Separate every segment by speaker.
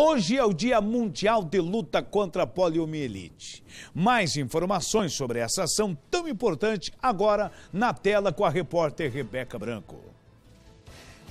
Speaker 1: Hoje é o Dia Mundial de Luta contra a Poliomielite. Mais informações sobre essa ação tão importante agora na tela com a repórter Rebeca Branco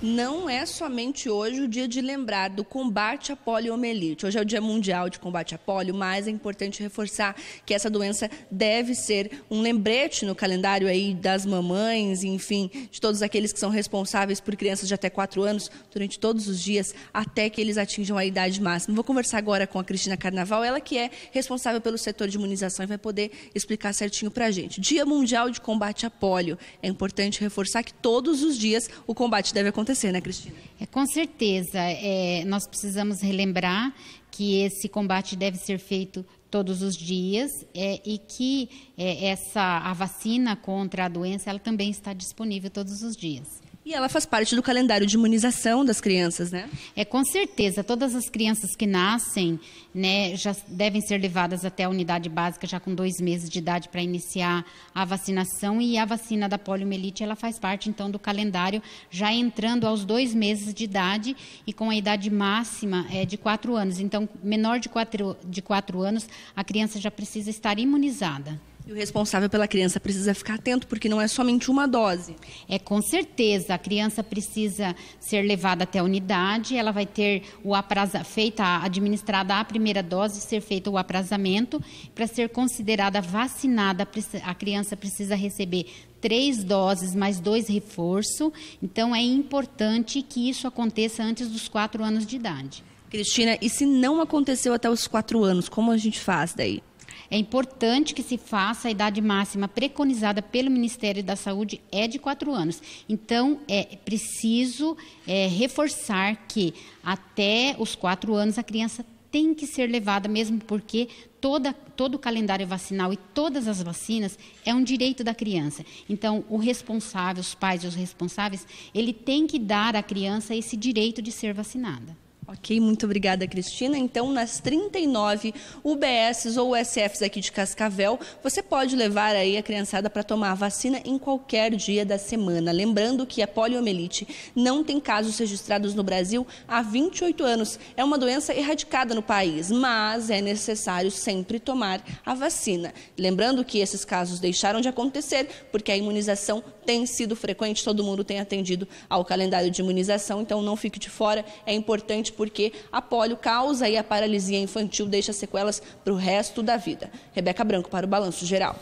Speaker 1: não é somente hoje o dia de lembrar do combate à poliomielite. Hoje é o Dia Mundial de Combate à Polio, mas é importante reforçar que essa doença deve ser um lembrete no calendário aí das mamães, enfim, de todos aqueles que são responsáveis por crianças de até 4 anos durante todos os dias até que eles atinjam a idade máxima. Vou conversar agora com a Cristina Carnaval, ela que é responsável pelo setor de imunização e vai poder explicar certinho para a gente. Dia Mundial de Combate à Polio. É importante reforçar que todos
Speaker 2: os dias o combate deve acontecer acontecer, né, Cristina? É, com certeza. É, nós precisamos relembrar que esse combate deve ser feito todos os dias é, e que é, essa a vacina contra a doença ela também está disponível todos os dias. E ela faz parte do calendário de imunização das crianças, né? É com certeza. Todas as crianças que nascem, né, já devem ser levadas até a unidade básica já com dois meses de idade para iniciar a vacinação e a vacina da poliomielite ela faz parte então do calendário já entrando aos dois meses de idade e com a idade máxima é de quatro anos. Então, menor de quatro de quatro anos, a criança já precisa estar imunizada. E o responsável pela criança precisa ficar atento, porque não é somente uma dose. É com certeza. A criança precisa ser levada até a unidade, ela vai ter o aprazo feita, administrada a primeira dose, ser feito o aprazamento. Para ser considerada vacinada, a criança precisa receber três doses mais dois reforço. Então é importante que isso aconteça antes dos quatro anos de idade. Cristina, e se não aconteceu até os quatro anos, como a gente faz daí? É importante que se faça a idade máxima preconizada pelo Ministério da Saúde é de quatro anos. Então, é preciso é, reforçar que até os quatro anos a criança tem que ser levada, mesmo porque toda, todo o calendário vacinal e todas as vacinas é um direito da criança. Então, o responsável, os pais e os responsáveis, ele tem que dar à criança esse direito de ser vacinada. Ok, muito
Speaker 1: obrigada, Cristina. Então, nas 39 UBSs ou USFs aqui de Cascavel, você pode levar aí a criançada para tomar a vacina em qualquer dia da semana. Lembrando que a poliomielite não tem casos registrados no Brasil há 28 anos. É uma doença erradicada no país, mas é necessário sempre tomar a vacina. Lembrando que esses casos deixaram de acontecer porque a imunização tem sido frequente, todo mundo tem atendido ao calendário de imunização, então não fique de fora. É importante porque a polio causa e a paralisia infantil deixa sequelas para o resto da vida. Rebeca Branco para o Balanço Geral.